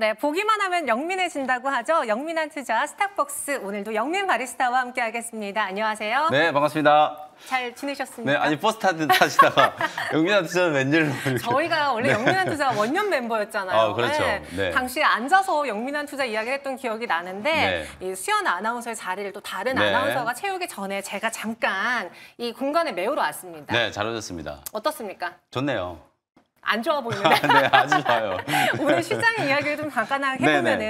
네, 보기만 하면 영민해진다고 하죠. 영민한 투자 스타벅스 오늘도 영민 바리스타와 함께 하겠습니다. 안녕하세요. 네, 반갑습니다. 잘 지내셨습니까? 네, 아니 버스 타드, 타시다가 영민한 투자는 웬일로 저희가 원래 네. 영민한 투자 원년 멤버였잖아요. 아, 그렇죠. 네. 네. 당시에 앉아서 영민한 투자 이야기를 했던 기억이 나는데 네. 이 수현 아나운서의 자리를 또 다른 네. 아나운서가 채우기 전에 제가 잠깐 이 공간에 메우러 왔습니다. 네, 잘 오셨습니다. 어떻습니까? 좋네요. 안 좋아 보입니다. 아, 네, 아주 좋아요. 오늘 시장의 이야기를 좀 잠깐 해보면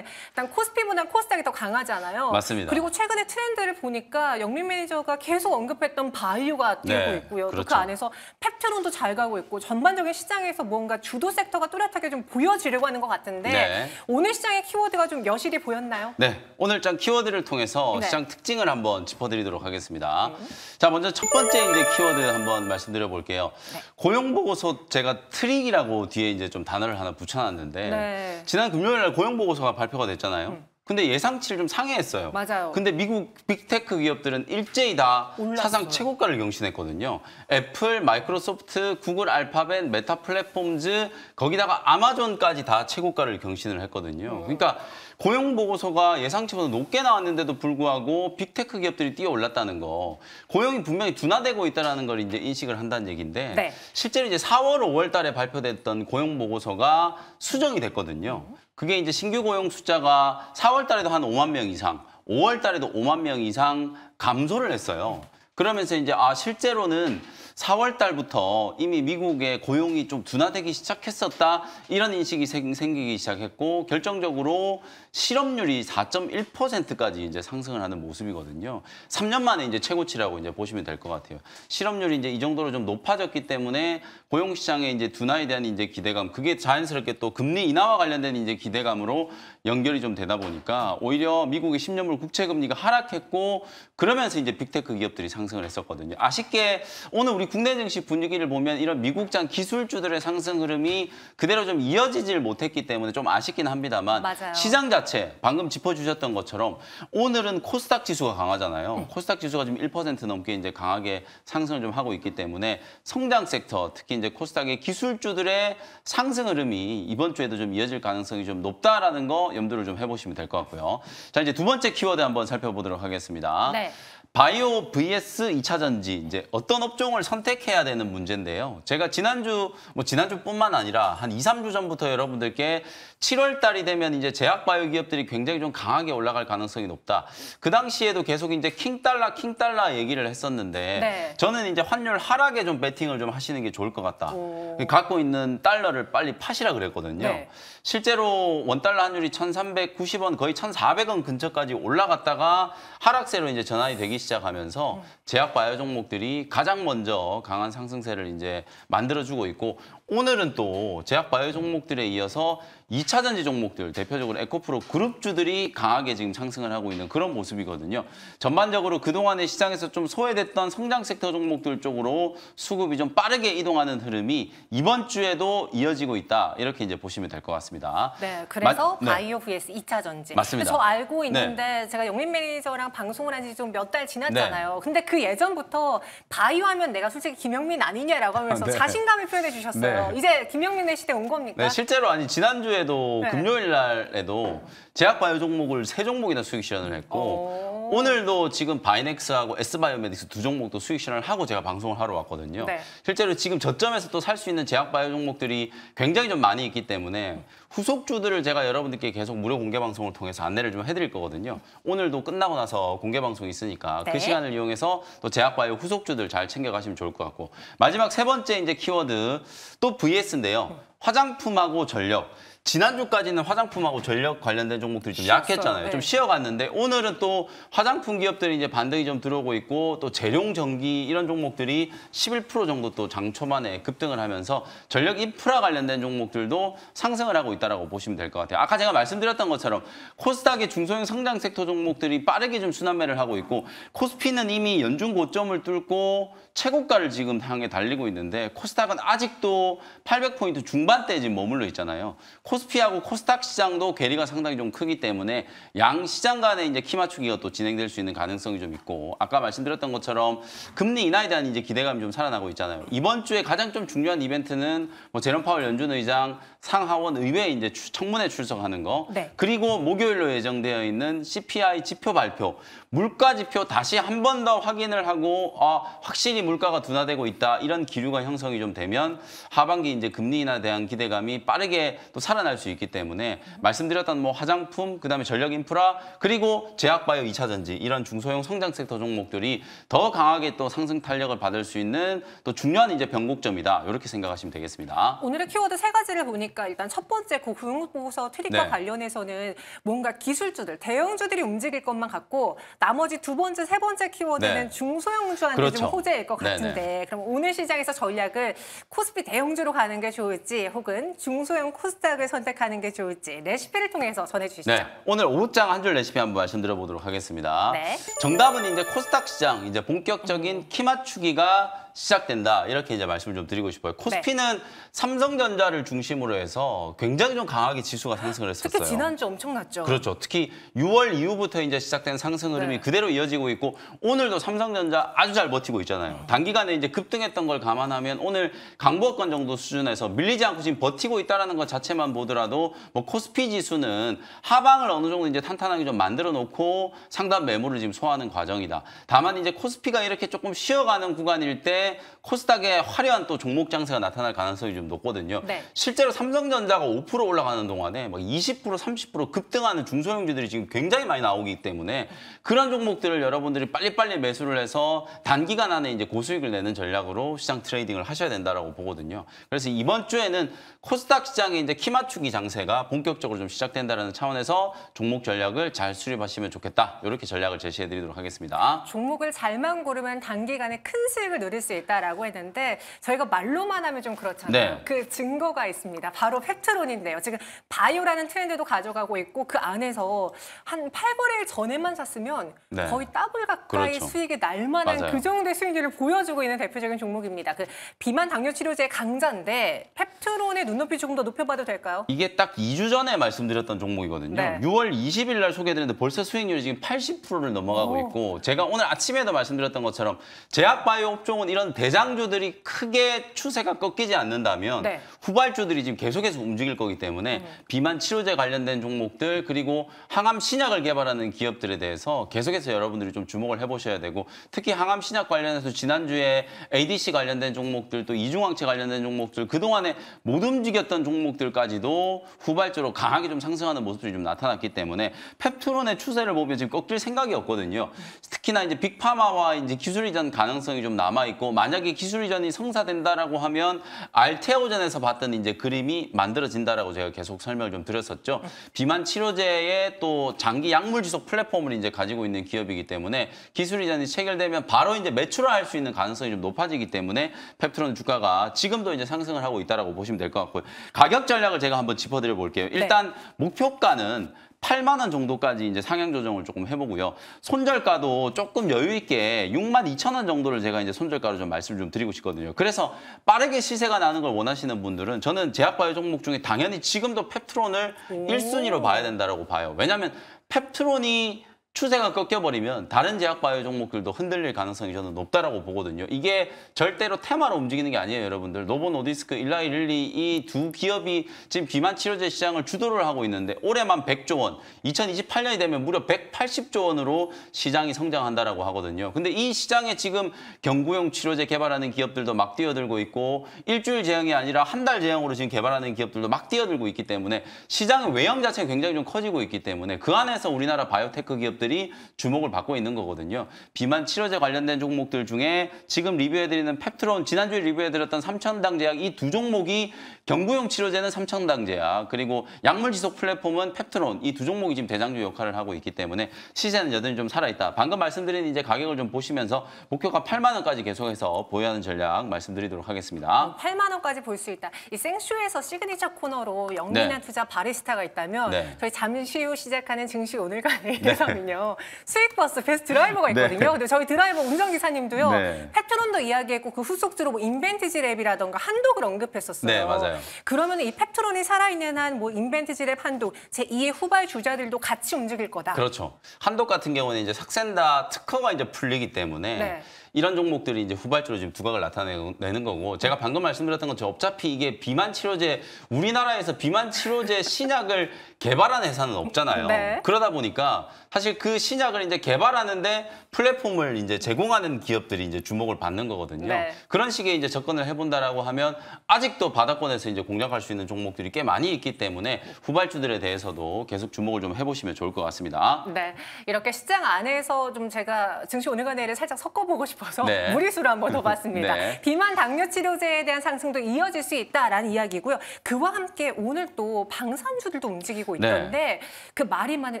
일단 코스피보다 코스닥이 더 강하잖아요. 맞습니다. 그리고 최근에 트렌드를 보니까 영민 매니저가 계속 언급했던 바이오가 뛰고 네, 있고요. 그 그렇죠. 그 안에서 펩트론도 잘 가고 있고 전반적인 시장에서 뭔가 주도 섹터가 뚜렷하게 좀 보여지려고 하는 것 같은데 네. 오늘 시장의 키워드가 좀 여실히 보였나요? 네, 오늘 장 키워드를 통해서 네. 시장 특징을 한번 짚어드리도록 하겠습니다. 네. 자, 먼저 첫 번째 이제 키워드 한번 말씀드려 볼게요. 네. 고용 보고서 제가 틀 트릭이라고 뒤에 이제 좀 단어를 하나 붙여놨는데 네. 지난 금요일 날 고용 보고서가 발표가 됐잖아요. 음. 근데 예상치를 좀 상회했어요. 맞아요. 근데 미국 빅테크 기업들은 일제히 다 올랐어요. 사상 최고가를 경신했거든요. 애플, 마이크로소프트, 구글, 알파벳, 메타 플랫폼즈 거기다가 아마존까지 다 최고가를 경신을 했거든요. 그러니까 고용보고서가 예상치보다 높게 나왔는데도 불구하고 빅테크 기업들이 뛰어올랐다는 거 고용이 분명히 둔화되고 있다는 걸 이제 인식을 한다는 얘기인데 네. 실제로 이제 4월, 5월 달에 발표됐던 고용보고서가 수정이 됐거든요. 그게 이제 신규 고용 숫자가 4월 달에도 한 5만 명 이상, 5월 달에도 5만 명 이상 감소를 했어요. 그러면서 이제 아 실제로는 4월 달부터 이미 미국의 고용이 좀 둔화되기 시작했었다 이런 인식이 생, 기기 시작했고 결정적으로 실업률이 4.1%까지 이제 상승을 하는 모습이거든요. 3년 만에 이제 최고치라고 이제 보시면 될 것 같아요. 실업률이 이제 이 정도로 좀 높아졌기 때문에 고용 시장의 이제 둔화에 대한 이제 기대감 그게 자연스럽게 또 금리 인하와 관련된 이제 기대감으로 연결이 좀 되다 보니까 오히려 미국의 10년물 국채 금리가 하락했고 그러면서 이제 빅테크 기업들이 상승을 했었거든요. 아쉽게 오늘 우리 국내 증시 분위기를 보면 이런 미국장 기술주들의 상승 흐름이 그대로 좀 이어지질 못했기 때문에 좀 아쉽긴 합니다만 맞아요. 시장 자체 방금 짚어주셨던 것처럼 오늘은 코스닥 지수가 강하잖아요. 네. 코스닥 지수가 지금 1% 넘게 이제 강하게 상승을 좀 하고 있기 때문에 성장 섹터 특히 이제 코스닥의 기술주들의 상승 흐름이 이번 주에도 좀 이어질 가능성이 좀 높다라는 거 염두를 좀 해보시면 될 것 같고요. 자 이제 두 번째 키워드 한번 살펴보도록 하겠습니다. 네. 바이오 vs 이차전지 이제 어떤 업종을 선택해야 되는 문제인데요. 제가 지난주 뭐 지난주뿐만 아니라 한 2, 3주 전부터 여러분들께 7월 달이 되면 이제 제약 바이오 기업들이 굉장히 좀 강하게 올라갈 가능성이 높다. 그 당시에도 계속 이제 킹달라킹달라 얘기를 했었는데 네. 저는 이제 환율 하락에 좀 베팅을 좀 하시는 게 좋을 것 같다. 오. 그 갖고 있는 달러를 빨리 파시라 그랬거든요. 네. 실제로 원달러 환율이 1,390원 거의 1,400원 근처까지 올라갔다가 하락세로 이제 전환이 되기 시작하면서 네. 제약 바이오 종목들이 가장 먼저 강한 상승세를 이제 만들어주고 있고 오늘은 또 제약바이오 종목들에 이어서 2차전지 종목들, 대표적으로 에코프로 그룹주들이 강하게 지금 상승을 하고 있는 그런 모습이거든요. 전반적으로 그동안의 시장에서 좀 소외됐던 성장 섹터 종목들 쪽으로 수급이 좀 빠르게 이동하는 흐름이 이번 주에도 이어지고 있다. 이렇게 이제 보시면 될 것 같습니다. 네, 그래서 마, 네. 바이오 네. vs 2차전지. 맞습니다. 저 알고 네. 있는데 네. 제가 영민 매니저랑 방송을 한 지 좀 몇 달 지났잖아요. 네. 근데 그 예전부터 바이오 하면 내가 솔직히 김영민 아니냐라고 하면서 아, 네. 자신감을 표현해 주셨어요. 네. 어, 이제 김영민의 시대 온 겁니까? 네, 실제로 아니 지난주에도 네. 금요일 날에도 제약 바이오 종목을 세 종목이나 수익 실현을 했고 오. 어. 오늘도 지금 바이넥스하고 S바이오메딕스 두 종목도 수익 실현을 하고 제가 방송을 하러 왔거든요. 네. 실제로 지금 저점에서 또 살 수 있는 제약 바이오 종목들이 굉장히 좀 많이 있기 때문에 후속주들을 제가 여러분들께 계속 무료 공개 방송을 통해서 안내를 좀 해드릴 거거든요. 오늘도 끝나고 나서 공개 방송이 있으니까 그 네. 그 시간을 이용해서 또 제약 바이오 후속주들 잘 챙겨가시면 좋을 것 같고 마지막 세 번째 이제 키워드 또 VS인데요. 네. 화장품하고 전력. 지난주까지는 화장품하고 전력 관련된 종목들이 좀 쉬었어요. 약했잖아요. 네. 좀 쉬어갔는데 오늘은 또 화장품 기업들이 이제 반등이 좀 들어오고 있고 또 재룡 전기 이런 종목들이 11% 정도 또장 초반에 급등을 하면서 전력 인프라 관련된 종목들도 상승을 하고 있다라고 보시면 될 것 같아요. 아까 제가 말씀드렸던 것처럼 코스닥의 중소형 성장 섹터 종목들이 빠르게 좀 순환매를 하고 있고 코스피는 이미 연중 고점을 뚫고 최고가를 지금 향해 달리고 있는데 코스닥은 아직도 800포인트 중반대에 지금 머물러 있잖아요. 코스피하고 코스닥 시장도 괴리가 상당히 좀 크기 때문에 양 시장 간의 이제 키 맞추기가 또 진행될 수 있는 가능성이 좀 있고 아까 말씀드렸던 것처럼 금리 인하에 대한 이제 기대감이 좀 살아나고 있잖아요. 이번 주에 가장 좀 중요한 이벤트는 뭐 제롬 파월 연준 의장 상하원 의회 이제 청문회 출석하는 거 네. 그리고 목요일로 예정되어 있는 CPI 지표 발표 물가 지표 다시 한 번 더 확인을 하고 아, 확실히 물가가 둔화되고 있다 이런 기류가 형성이 좀 되면 하반기 이제 금리 인하에 대한 기대감이 빠르게 또 살아 살아날 수 있기 때문에 말씀드렸던 뭐 화장품, 그다음에 전력 인프라, 그리고 제약바이오 2차전지 이런 중소형 성장 섹터 종목들이 더 강하게 또 상승 탄력을 받을 수 있는 또 중요한 이제 변곡점이다. 이렇게 생각하시면 되겠습니다. 오늘의 키워드 세 가지를 보니까 일단 첫 번째 고 그 금융보고서 트릭과 네. 관련해서는 뭔가 기술주들, 대형주들이 움직일 것만 같고 나머지 두 번째, 세 번째 키워드는 네. 중소형주한테 그렇죠. 좀 호재일 것 같은데 네네. 그럼 오늘 시장에서 전략을 코스피 대형주로 가는 게 좋을지 혹은 중소형 코스닥을 선택하는 게 좋을지 레시피를 통해서 전해주시죠. 네, 오늘 오후장 한 줄 레시피 한번 말씀드려보도록 하겠습니다. 네. 정답은 이제 코스닥 시장 이제 본격적인 키 맞추기가 시작된다 이렇게 이제 말씀을 좀 드리고 싶어요. 네. 코스피는 네. 삼성전자를 중심으로 해서 굉장히 좀 강하게 지수가 상승을 했었어요. 특히 지난주 엄청났죠. 그렇죠. 특히 6월 이후부터 이제 시작된 상승 흐름이 네. 그대로 이어지고 있고 오늘도 삼성전자 아주 잘 버티고 있잖아요. 단기간에 이제 급등했던 걸 감안하면 오늘 강보권 정도 수준에서 밀리지 않고 지금 버티고 있다라는 것 자체만 보더라도 뭐 코스피 지수는 하방을 어느 정도 이제 탄탄하게 좀 만들어 놓고 상단 매물을 지금 소화하는 과정이다. 다만 이제 코스피가 이렇게 조금 쉬어가는 구간일 때 코스닥에 화려한 또 종목 장세가 나타날 가능성이 좀 높거든요. 네. 실제로 삼성전자가 5% 올라가는 동안에 막 20%, 30% 급등하는 중소형주들이 지금 굉장히 많이 나오기 때문에 그런 종목들을 여러분들이 빨리빨리 매수를 해서 단기간 안에 이제 고수익을 내는 전략으로 시장 트레이딩을 하셔야 된다라고 보거든요. 그래서 이번 주에는 코스닥 시장의 이제 키 맞추기 장세가 본격적으로 좀 시작된다라는 차원에서 종목 전략을 잘 수립하시면 좋겠다. 이렇게 전략을 제시해드리도록 하겠습니다. 종목을 잘만 고르면 단기간에 큰 수익을 누릴 수 있다라고 했는데 저희가 말로만 하면 좀 그렇잖아요. 네. 그 증거가 있습니다. 바로 팩트론인데요. 지금 바이오라는 트렌드도 가져가고 있고 그 안에서 한 8거래일 전에만 샀으면 네. 거의 더블 가까이 그렇죠. 수익이 날 만한 맞아요. 그 정도의 수익률을 보여주고 있는 대표적인 종목입니다. 그 비만 당뇨 치료제 강자인데 펩트론의 눈높이 조금 더 높여봐도 될까요? 이게 딱 2주 전에 말씀드렸던 종목이거든요. 네. 6월 20일 날 소개드렸는데 벌써 수익률이 지금 80%를 넘어가고 오. 있고 제가 오늘 아침에도 말씀드렸던 것처럼 제약바이오 업종은 이런 이런 대장주들이 크게 추세가 꺾이지 않는다면 네. 후발주들이 지금 계속해서 움직일 거기 때문에 음. 비만 치료제 관련된 종목들 그리고 항암 신약을 개발하는 기업들에 대해서 계속해서 여러분들이 좀 주목을 해보셔야 되고 특히 항암 신약 관련해서 지난주에 ADC 관련된 종목들 또 이중항체 관련된 종목들 그동안에 못 움직였던 종목들까지도 후발주로 강하게 좀 상승하는 모습들이 좀 나타났기 때문에 펩트론의 추세를 보면 지금 꺾일 생각이 없거든요. 특히나 이제 빅파마와 이제 기술 이전 가능성이 좀 남아 있고 뭐 만약에 기술이전이 성사된다라고 하면 알테오전에서 봤던 이제 그림이 만들어진다라고 제가 계속 설명을 좀 드렸었죠. 비만 치료제의 또 장기 약물 지속 플랫폼을 이제 가지고 있는 기업이기 때문에 기술이전이 체결되면 바로 이제 매출화할 수 있는 가능성이 좀 높아지기 때문에 펩트론 주가가 지금도 이제 상승을 하고 있다라고 보시면 될 것 같고요. 가격 전략을 제가 한번 짚어드려 볼게요. 네. 일단 네. 목표가는 8만 원 정도까지 이제 상향 조정을 조금 해보고요. 손절가도 조금 여유 있게 6만 2천 원 정도를 제가 이제 손절가로 좀 말씀 을좀 드리고 싶거든요. 그래서 빠르게 시세가 나는 걸 원하시는 분들은 저는 제약바이오 종목 중에 당연히 지금도 펩트론을 1순위로 봐야 된다고 봐요. 왜냐하면 펩트론이 추세가 꺾여버리면 다른 제약바이오 종목들도 흔들릴 가능성이 저는 높다라고 보거든요. 이게 절대로 테마로 움직이는 게 아니에요, 여러분들. 노보노디스크, 일라이 릴리 이 두 기업이 지금 비만 치료제 시장을 주도를 하고 있는데 올해만 100조 원, 2028년이 되면 무려 180조 원으로 시장이 성장한다라고 하거든요. 근데 이 시장에 지금 경구용 치료제 개발하는 기업들도 막 뛰어들고 있고 일주일 제형이 아니라 한 달 제형으로 지금 개발하는 기업들도 막 뛰어들고 있기 때문에 시장의 외형 자체가 굉장히 좀 커지고 있기 때문에 그 안에서 우리나라 바이오테크 기업 기업들이 주목을 받고 있는 거거든요. 비만 치료제 관련된 종목들 중에 지금 리뷰해드리는 펩트론, 지난주에 리뷰해드렸던 삼천당제약 이 두 종목이 경구용 치료제는 삼천당제약 그리고 약물 지속 플랫폼은 펩트론 이 두 종목이 지금 대장주 역할을 하고 있기 때문에 시세는 여전히 좀 살아있다. 방금 말씀드린 이제 가격을 좀 보시면서 목표가 8만 원까지 계속해서 보유하는 전략 말씀드리도록 하겠습니다. 8만 어, 원까지 볼 수 있다. 이 생쇼에서 시그니처 코너로 영리한 네. 투자 바리스타가 있다면 네. 저희 잠시 후 시작하는 증시 오늘간의 네. 예상입니다. 있거든요. 스윗버스 베스트 드라이버가 네. 있거든요. 네. 근데 저희 드라이버 운전기사님도요. 네. 패트론도 이야기했고 그 후속주로 뭐 인벤티지 랩이라던가 한독을 언급했었어요. 네, 맞아요. 그러면 이 패트론이 살아있는 한뭐 인벤티지 랩 한독 제2의 후발 주자들도 같이 움직일 거다. 그렇죠. 한독 같은 경우는 이제 삭센다 특허가 이제 풀리기 때문에 네. 이런 종목들이 이제 후발주로 지금 두각을 나타내는 거고 제가 방금 말씀드렸던 것처럼 어차피 이게 비만 치료제 우리나라에서 비만 치료제 신약을 개발한 회사는 없잖아요. 네. 그러다 보니까 사실 그 신약을 이제 개발하는데 플랫폼을 이제 제공하는 기업들이 이제 주목을 받는 거거든요. 네. 그런 식의 이제 접근을 해본다라고 하면 아직도 바닥권에서 이제 공략할 수 있는 종목들이 꽤 많이 있기 때문에 후발주들에 대해서도 계속 주목을 좀 해보시면 좋을 것 같습니다. 네, 이렇게 시장 안에서 좀 제가 증시 오늘과 내일을 살짝 섞어보고 싶. 싶어서 네. 무리수로 한번 더 봤습니다. 네. 비만 당뇨 치료제에 대한 상승도 이어질 수 있다라는 이야기고요. 그와 함께 오늘 또 방산주들도 움직이고 네. 있던데 그 말이 많은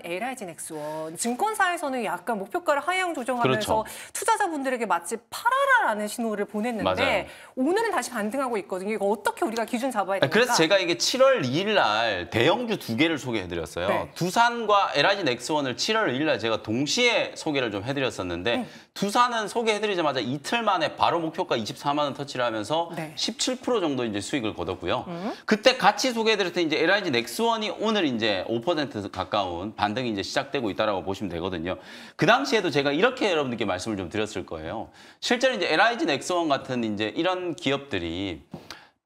LIG넥스원 증권사에서는 약간 목표가를 하향 조정하면서 그렇죠. 투자자분들에게 마치 팔아라라는 신호를 보냈는데 맞아요. 오늘은 다시 반등하고 있거든요. 이거 어떻게 우리가 기준 잡아야 됩까 아, 그래서 제가 이게 7월 2일 날 대형주 두 개를 소개해드렸어요. 네. 두산과 LIG넥스원을 7월 2일 날 제가 동시에 소개를 좀 해드렸었는데 음. 두산은 소개해드 출드리자마자 이틀 만에 바로 목표가 24만 원 터치를 하면서 네. 17% 정도 이제 수익을 거뒀고요. 음. 그때 같이 소개해드렸던 이제 LIG 넥스원이 오늘 이제 5% 가까운 반등이 이제 시작되고 있다라고 보시면 되거든요. 그 당시에도 제가 이렇게 여러분들께 말씀을 좀 드렸을 거예요. 실제로 이제 LIG 넥스원 같은 이제 이런 기업들이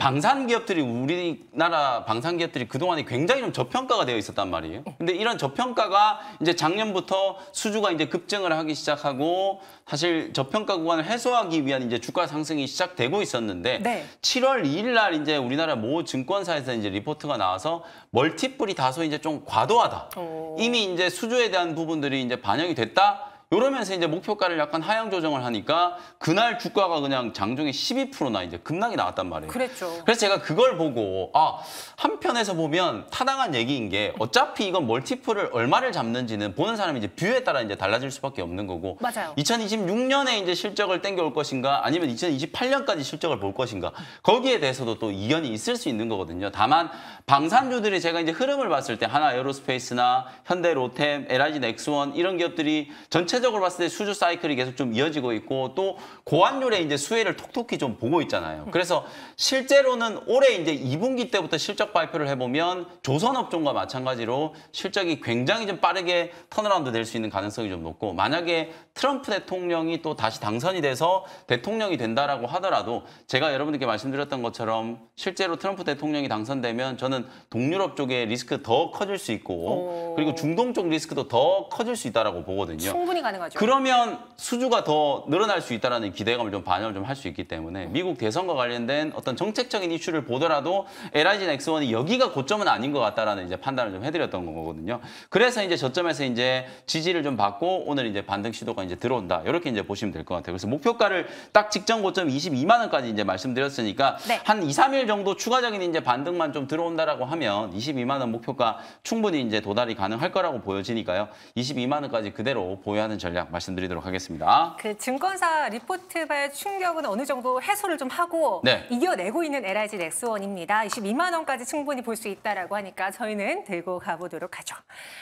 방산 기업들이 우리나라 방산 기업들이 그동안에 굉장히 좀 저평가가 되어 있었단 말이에요. 네. 근데 이런 저평가가 이제 작년부터 수주가 이제 급증을 하기 시작하고 사실 저평가 구간을 해소하기 위한 이제 주가 상승이 시작되고 있었는데 네. 7월 2일 날 이제 우리나라 모 증권사에서 이제 리포트가 나와서 멀티플이 다소 이제 좀 과도하다. 오. 이미 이제 수주에 대한 부분들이 이제 반영이 됐다. 이러면서 이제 목표가를 약간 하향 조정을 하니까 그날 주가가 그냥 장중에 12%나 이제 급락이 나왔단 말이에요. 그랬죠. 그래서 제가 그걸 보고 아 한편에서 보면 타당한 얘기인 게 어차피 이건 멀티플을 얼마를 잡는지는 보는 사람이 이제 뷰에 따라 이제 달라질 수밖에 없는 거고. 맞아요. 2026년에 이제 실적을 땡겨올 것인가 아니면 2028년까지 실적을 볼 것인가 거기에 대해서도 또 이견이 있을 수 있는 거거든요. 다만 방산주들이 제가 이제 흐름을 봤을 때 하나 에어로스페이스나 현대 로템, LIG 넥스원 이런 기업들이 전체 전체적으로 봤을 때 수주 사이클이 계속 좀 이어지고 있고 또 고환율의 이제 수혜를 톡톡히 좀 보고 있잖아요. 음. 그래서 실제로는 올해 이제 2분기 때부터 실적 발표를 해보면 조선업종과 마찬가지로 실적이 굉장히 좀 빠르게 턴어라운드 될 수 있는 가능성이 좀 높고 만약에 트럼프 대통령이 또 다시 당선이 돼서 대통령이 된다라고 하더라도 제가 여러분들께 말씀드렸던 것처럼 실제로 트럼프 대통령이 당선되면 저는 동유럽 쪽의 리스크 더 커질 수 있고 그리고 중동 쪽 리스크도 더 커질 수 있다라고 보거든요. 충분히 가능하죠. 그러면 수주가 더 늘어날 수 있다는 기대감을 좀 반영을 좀 할 수 있기 때문에 음. 미국 대선과 관련된 어떤 정책적인 이슈를 보더라도 LIG 넥스원이 여기가 고점은 아닌 것 같다라는 이제 판단을 좀 해드렸던 거거든요. 그래서 이제 저점에서 이제 지지를 좀 받고 오늘 이제 반등 시도가 이제 들어온다. 이렇게 이제 보시면 될 것 같아요. 그래서 목표가를 딱 직전 고점 22만 원까지 이제 말씀드렸으니까 네. 한 2, 3일 정도 추가적인 이제 반등만 좀 들어온다라고 하면 22만 원 목표가 충분히 이제 도달이 가능할 거라고 보여지니까요. 22만 원까지 그대로 보유하는 전략 말씀드리도록 하겠습니다. 그 증권사 리포트바의 충격은 어느 정도 해소를 좀 하고 네. 이겨내고 있는 LIG 넥스원입니다. 22만 원까지 충분히 볼 수 있다라고 하니까 저희는 들고 가보도록 하죠.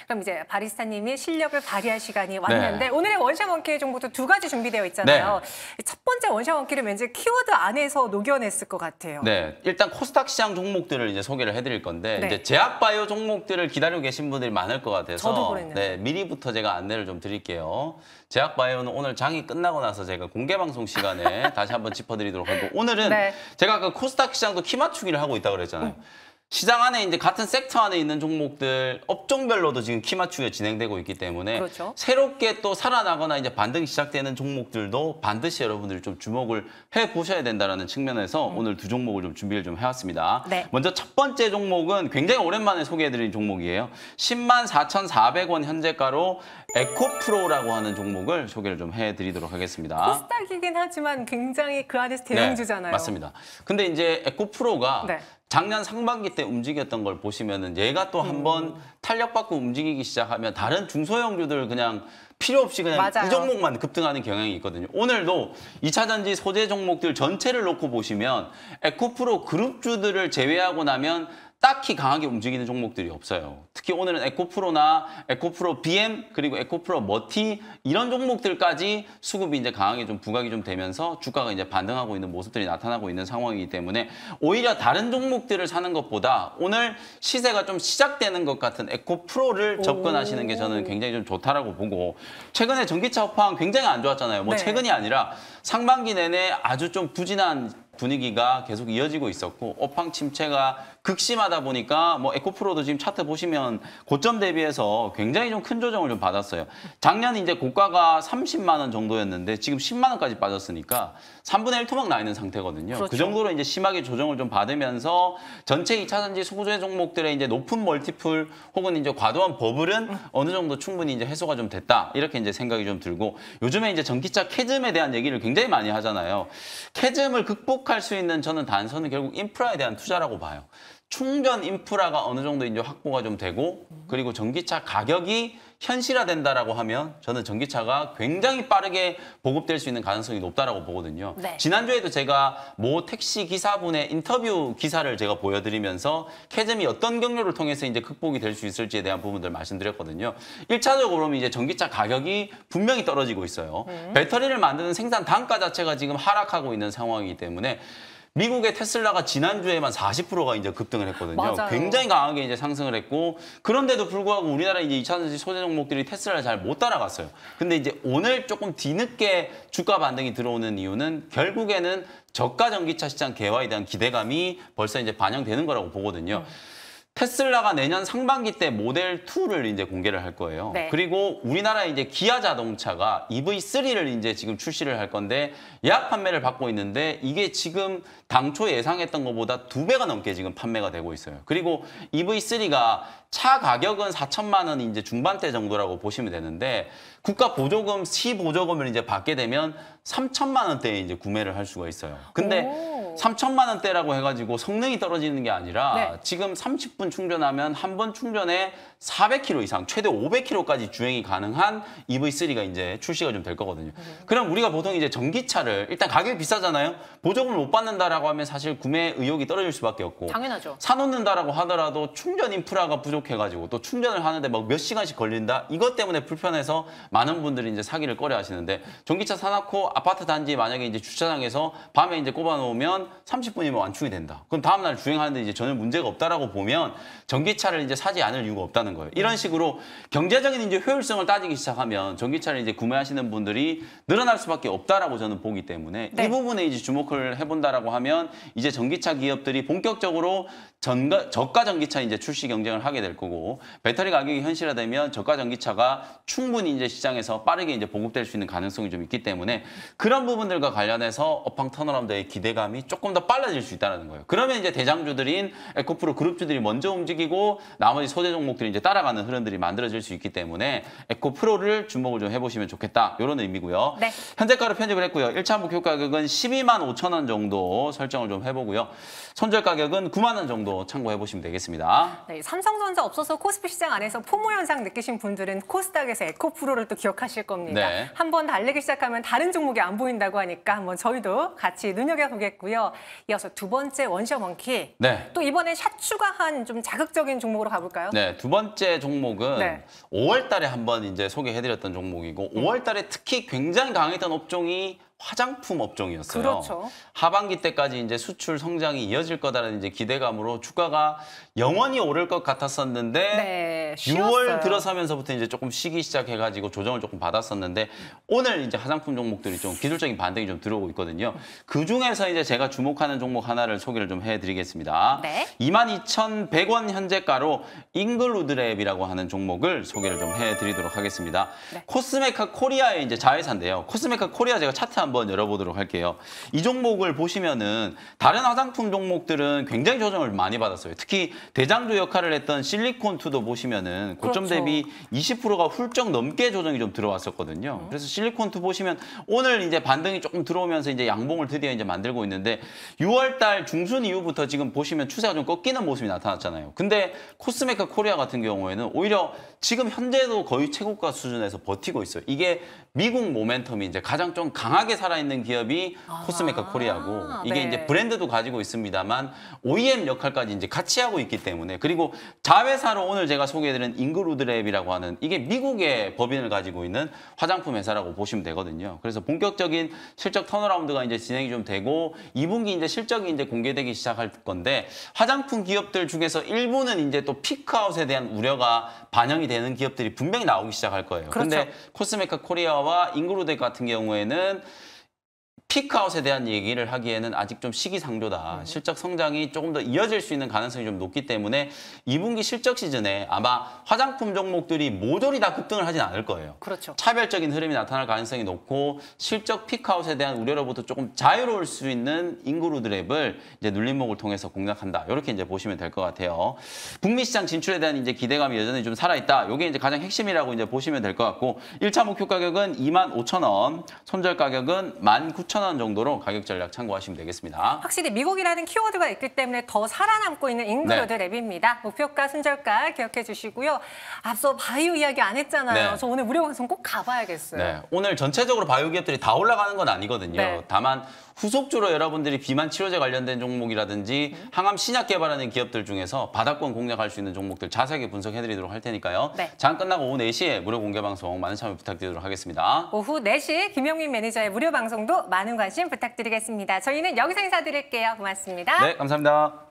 그럼 이제 바리스타님이 실력을 발휘할 시간이 네. 왔는데 네. 오늘의 원샷 원키의 정보도 두 가지 준비되어 있잖아요. 네. 첫 번째 원샷 원키를 왠지 키워드 안에서 녹여냈을 것 같아요. 네, 일단 코스닥 시장 종목들을 이제 소개를 해드릴 건데 네. 이제 제약바이오 종목들을 기다리고 계신 분들이 많을 것 같아서 네, 미리부터 제가 안내를 좀 드릴게요. 제약 바이오는 오늘 장이 끝나고 나서 제가 공개 방송 시간에 다시 한번 짚어드리도록 하고 오늘은 네. 제가 아까 코스닥 시장도 키 맞추기를 하고 있다고 그랬잖아요. 음. 시장 안에 이제 같은 섹터 안에 있는 종목들 업종별로도 지금 키마추에 진행되고 있기 때문에 그렇죠. 새롭게 또 살아나거나 이제 반등이 시작되는 종목들도 반드시 여러분들이 좀 주목을 해 보셔야 된다라는 측면에서 음. 오늘 두 종목을 좀 준비를 좀 해왔습니다. 네. 먼저 첫 번째 종목은 굉장히 오랜만에 소개해드린 종목이에요. 10만 4,400원 현재가로 에코프로라고 하는 종목을 소개를 좀 해드리도록 하겠습니다. 코스닥이긴 하지만 굉장히 그 안에서 대형주잖아요. 네, 맞습니다. 근데 이제 에코프로가 네. 작년 상반기 때 움직였던 걸 보시면은 얘가 또 한번 음. 탄력받고 움직이기 시작하면 다른 중소형주들 그냥 필요 없이 그냥 맞아요. 이 종목만 급등하는 경향이 있거든요. 오늘도 2차전지 소재 종목들 전체를 놓고 보시면 에코프로 그룹주들을 제외하고 나면 딱히 강하게 움직이는 종목들이 없어요. 특히 오늘은 에코프로나 에코프로 BM 그리고 에코프로 머티 이런 종목들까지 수급이 이제 강하게 좀 부각이 좀 되면서 주가가 이제 반등하고 있는 모습들이 나타나고 있는 상황이기 때문에 오히려 다른 종목들을 사는 것보다 오늘 시세가 좀 시작되는 것 같은 에코프로를 접근하시는 게 저는 굉장히 좀 좋다라고 보고 최근에 전기차 호황 굉장히 안 좋았잖아요. 뭐 네. 최근이 아니라 상반기 내내 아주 좀 부진한 분위기가 계속 이어지고 있었고 업황 침체가 극심하다 보니까 뭐 에코프로도 지금 차트 보시면 고점 대비해서 굉장히 좀 큰 조정을 좀 받았어요. 작년 이제 고가가 30만 원 정도였는데 지금 10만 원까지 빠졌으니까 3분의 1 토막 나 있는 상태거든요. 그 그렇죠. 그 정도로 이제 심하게 조정을 좀 받으면서 전체 2차전지 소재 종목들의 이제 높은 멀티플 혹은 이제 과도한 버블은 어느 정도 충분히 이제 해소가 좀 됐다 이렇게 이제 생각이 좀 들고 요즘에 이제 전기차 캐즘에 대한 얘기를 굉장히 많이 하잖아요. 캐즘을 극복할 수 있는 저는 단서는 결국 인프라에 대한 투자라고 봐요. 충전 인프라가 어느 정도 이제 확보가 좀 되고 그리고 전기차 가격이 현실화된다라고 하면 저는 전기차가 굉장히 빠르게 보급될 수 있는 가능성이 높다라고 보거든요. 네. 지난주에도 제가 모 택시 기사분의 인터뷰 기사를 제가 보여드리면서 캐즘이 어떤 경로를 통해서 이제 극복이 될 수 있을지에 대한 부분들 말씀드렸거든요. 일차적으로 는 이제 전기차 가격이 분명히 떨어지고 있어요. 음. 배터리를 만드는 생산 단가 자체가 지금 하락하고 있는 상황이기 때문에 미국의 테슬라가 지난주에만 40%가 이제 급등을 했거든요. 맞아요. 굉장히 강하게 이제 상승을 했고 그런데도 불구하고 우리나라 이제 2차 전지 소재 종목들이 테슬라를 잘 못 따라갔어요. 근데 이제 오늘 조금 뒤늦게 주가 반등이 들어오는 이유는 결국에는 저가 전기차 시장 개화에 대한 기대감이 벌써 이제 반영되는 거라고 보거든요. 음. 테슬라가 내년 상반기 때 모델 2를 이제 공개를 할 거예요. 네. 그리고 우리나라 이제 기아 자동차가 EV3를 이제 지금 출시를 할 건데 예약 판매를 받고 있는데 이게 지금 당초 예상했던 것보다 두 배가 넘게 지금 판매가 되고 있어요. 그리고 EV3가 차 가격은 4천만 원 이제 중반대 정도라고 보시면 되는데 국가 보조금 시 보조금을 이제 받게 되면 3천만 원대에 이제 구매를 할 수가 있어요. 근데 오. 3천만 원대라고 해가지고 성능이 떨어지는 게 아니라 네. 지금 30분 충전하면 한 번 충전에 400km 이상, 최대 500km까지 주행이 가능한 EV3가 이제 출시가 좀 될 거거든요. 네. 그럼 우리가 보통 이제 전기차를 일단 가격이 비싸잖아요. 보조금을 못 받는다라고 하면 사실 구매 의욕이 떨어질 수밖에 없고 당연하죠. 사놓는다라고 하더라도 충전 인프라가 부족해가지고 또 충전을 하는데 막 몇 시간씩 걸린다. 이것 때문에 불편해서 많은 분들이 이제 사기를 꺼려하시는데 전기차 사놓고 아파트 단지 만약에 이제 주차장에서 밤에 이제 꼽아놓으면 30분이면 완충이 된다. 그럼 다음날 주행하는데 이제 전혀 문제가 없다라고 보면 전기차를 이제 사지 않을 이유가 없다는. 된다는 거예요. 이런 네. 식으로 경제적인 이제 효율성을 따지기 시작하면 전기차를 이제 구매하시는 분들이 늘어날 수밖에 없다라고 저는 보기 때문에 네. 이 부분에 이제 주목을 해본다라고 하면 이제 전기차 기업들이 본격적으로 전가, 저가 전기차 이제 출시 경쟁을 하게 될 거고 배터리 가격이 현실화되면 저가 전기차가 충분히 이제 시장에서 빠르게 이제 보급될 수 있는 가능성이 좀 있기 때문에 그런 부분들과 관련해서 업황 턴어라운드의 기대감이 조금 더 빨라질 수 있다는 거예요. 그러면 이제 대장주들인 에코프로 그룹주들이 먼저 움직이고 나머지 소재 종목들이 이제 이렇 따라가는 흐름들이 만들어질 수 있기 때문에 에코 프로를 주목을 좀 해보시면 좋겠다. 이런 의미고요. 네. 현재가로 편집을 했고요. 1차 목표 가격은 12만 5천 원 정도 설정을 좀 해보고요. 손절 가격은 9만 원 정도 참고해보시면 되겠습니다. 네, 삼성전자 없어서 코스피 시장 안에서 포모 현상 느끼신 분들은 코스닥에서 에코 프로를 또 기억하실 겁니다. 네. 한번 달리기 시작하면 다른 종목이 안 보인다고 하니까 한번 저희도 같이 눈여겨보겠고요. 이어서 두 번째 원시어 먼키. 네. 또 이번에 샷 추가한 좀 자극적인 종목으로 가볼까요? 네, 두 번째 번째 종목은 네. 5월 달에 한번 이제 소개해드렸던 종목이고 5월 달에 특히 굉장히 강했던 업종이 화장품 업종이었어요. 그렇죠. 하반기 때까지 이제 수출 성장이 이어질 거다라는 이제 기대감으로 주가가 영원히 오를 것 같았었는데 네, 6월 들어서면서부터 이제 조금 쉬기 시작해가지고 조정을 조금 받았었는데 오늘 이제 화장품 종목들이 좀 기술적인 반등이 좀 들어오고 있거든요. 그 중에서 이제 제가 주목하는 종목 하나를 소개를 좀 해드리겠습니다. 네. 22,100원 현재가로 잉글우드랩이라고 하는 종목을 소개를 좀 해드리도록 하겠습니다. 네. 코스메카 코리아의 이제 자회사인데요. 코스메카 코리아 제가 차트 한 한번 열어보도록 할게요. 이 종목을 보시면은 다른 화장품 종목들은 굉장히 조정을 많이 받았어요. 특히 대장주 역할을 했던 실리콘2도 보시면은 고점 그렇죠. 대비 20%가 훌쩍 넘게 조정이 좀 들어왔었거든요. 음. 그래서 실리콘2 보시면 오늘 이제 반등이 조금 들어오면서 이제 양봉을 드디어 이제 만들고 있는데 6월 달 중순 이후부터 지금 보시면 추세가 좀 꺾이는 모습이 나타났잖아요. 근데 코스메카 코리아 같은 경우에는 오히려 지금 현재도 거의 최고가 수준에서 버티고 있어요. 이게 미국 모멘텀이 이제 가장 좀 강하게 살아있는 기업이 아 코스메카 코리아고 이게 네. 이제 브랜드도 가지고 있습니다만 OEM 역할까지 이제 같이 하고 있기 때문에 그리고 자회사로 오늘 제가 소개해드린 잉그루드랩이라고 하는 이게 미국의 법인을 가지고 있는 화장품 회사라고 보시면 되거든요. 그래서 본격적인 실적 턴어라운드가 이제 진행이 좀 되고 2분기 이제 실적이 이제 공개되기 시작할 건데 화장품 기업들 중에서 일부는 이제 또 피크아웃에 대한 우려가 반영이 되는 기업들이 분명히 나오기 시작할 거예요. 그런데 그렇죠. 코스메카 코리아와 잉그루드 같은 경우에는 피크아웃에 대한 얘기를 하기에는 아직 좀 시기상조다. 음. 실적 성장이 조금 더 이어질 수 있는 가능성이 좀 높기 때문에 2분기 실적 시즌에 아마 화장품 종목들이 모조리 다 급등을 하진 않을 거예요. 그렇죠. 차별적인 흐름이 나타날 가능성이 높고 실적 피크아웃에 대한 우려로부터 조금 자유로울 수 있는 인구루드랩을 이제 눌림목을 통해서 공략한다. 이렇게 이제 보시면 될 것 같아요. 북미 시장 진출에 대한 이제 기대감이 여전히 좀 살아있다. 이게 이제 가장 핵심이라고 이제 보시면 될 것 같고 1차 목표 가격은 2 5 0 0 0 원, 손절 가격은 1만 9 0 9천 3천 원 정도로 가격 전략 참고하시면 되겠습니다. 확실히 미국이라는 키워드가 있기 때문에 더 살아남고 있는 잉그로드 네. 랩입니다. 목표가, 순절가 기억해 주시고요. 앞서 바이오 이야기 안 했잖아요. 네. 저 오늘 무료 방송 꼭 가봐야겠어요. 네. 오늘 전체적으로 바이오 기업들이 다 올라가는 건 아니거든요. 네. 다만 후속주로 여러분들이 비만 치료제 관련된 종목이라든지 음. 항암 신약 개발하는 기업들 중에서 바닥권 공략할 수 있는 종목들 자세하게 분석해드리도록 할 테니까요. 네. 장 끝나고 오후 4시에 무료 공개 방송 많은 참여 부탁드리도록 하겠습니다. 오후 4시 김영민 매니저의 무료 방송도 많은 많은 관심 부탁드리겠습니다. 저희는 여기서 인사드릴게요. 고맙습니다. 네, 감사합니다.